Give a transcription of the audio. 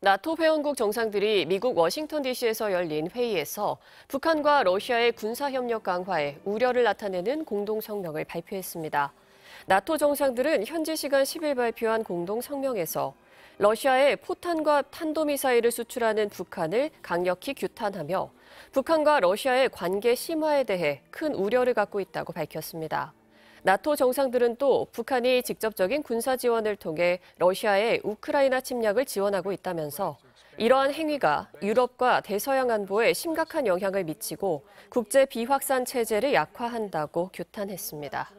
나토 회원국 정상들이 미국 워싱턴 DC에서 열린 회의에서 북한과 러시아의 군사협력 강화에 우려를 나타내는 공동성명을 발표했습니다. 나토 정상들은 현지 시간 10일 발표한 공동성명에서 러시아에 포탄과 탄도미사일을 수출하는 북한을 강력히 규탄하며 북한과 러시아의 관계 심화에 대해 큰 우려를 갖고 있다고 밝혔습니다. 나토 정상들은 또 북한이 직접적인 군사 지원을 통해 러시아의 우크라이나 침략을 지원하고 있다면서 이러한 행위가 유럽과 대서양 안보에 심각한 영향을 미치고 국제 비확산 체제를 약화한다고 규탄했습니다.